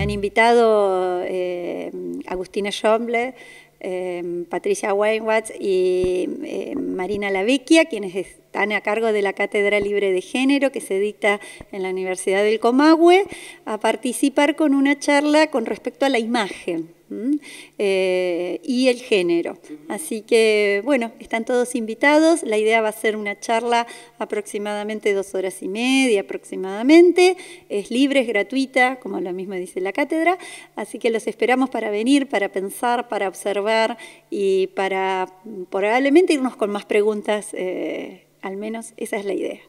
han invitado eh, Agustina Schomble, eh, Patricia Weinwatz y eh, Marina Lavicchia, quienes están a cargo de la Cátedra Libre de Género que se dicta en la Universidad del Comahue, a participar con una charla con respecto a la imagen. Eh, y el género. Así que, bueno, están todos invitados. La idea va a ser una charla aproximadamente dos horas y media, aproximadamente. Es libre, es gratuita, como lo mismo dice la cátedra. Así que los esperamos para venir, para pensar, para observar y para mm, probablemente irnos con más preguntas. Eh, al menos esa es la idea.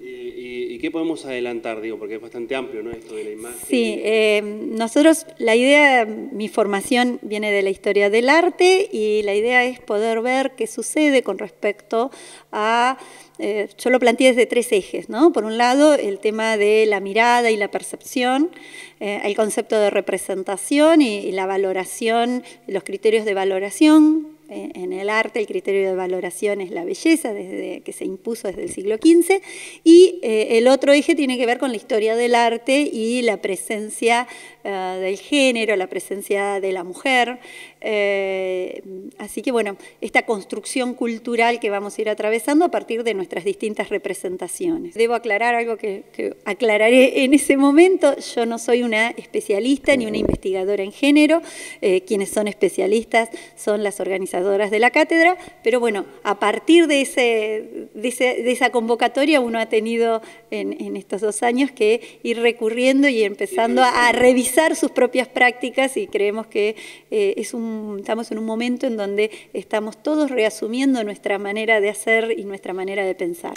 y, qué podemos adelantar? Digo, porque es bastante amplio, ¿no? Esto de la imagen. Sí, em, nosotros, la idea, mi formación viene de la historia del arte y la idea es poder ver qué sucede con respecto a. Eh, yo lo planteé desde tres ejes, ¿no? Por un lado, el tema de la mirada y la percepción, eh, el concepto de representación y la valoración, los criterios de valoración en el arte el criterio de valoración es la belleza, desde que se impuso desde el siglo XV, y eh, el otro eje tiene que ver con la historia del arte y la presencia eh, del género, la presencia de la mujer. Eh, así que bueno, esta construcción cultural que vamos a ir atravesando a partir de nuestras distintas representaciones. Debo aclarar algo que, que aclararé en ese momento, yo no soy una especialista ni una investigadora en género, quienes son especialistas son las organizaciones de la cátedra, pero bueno, a partir de, ese, de, esa convocatoria uno ha tenido en, estos dos años que ir recurriendo y empezando a, revisar sus propias prácticas y creemos que eh, es un, estamos en un momento en donde estamos todos reasumiendo nuestra manera de hacer y nuestra manera de pensar.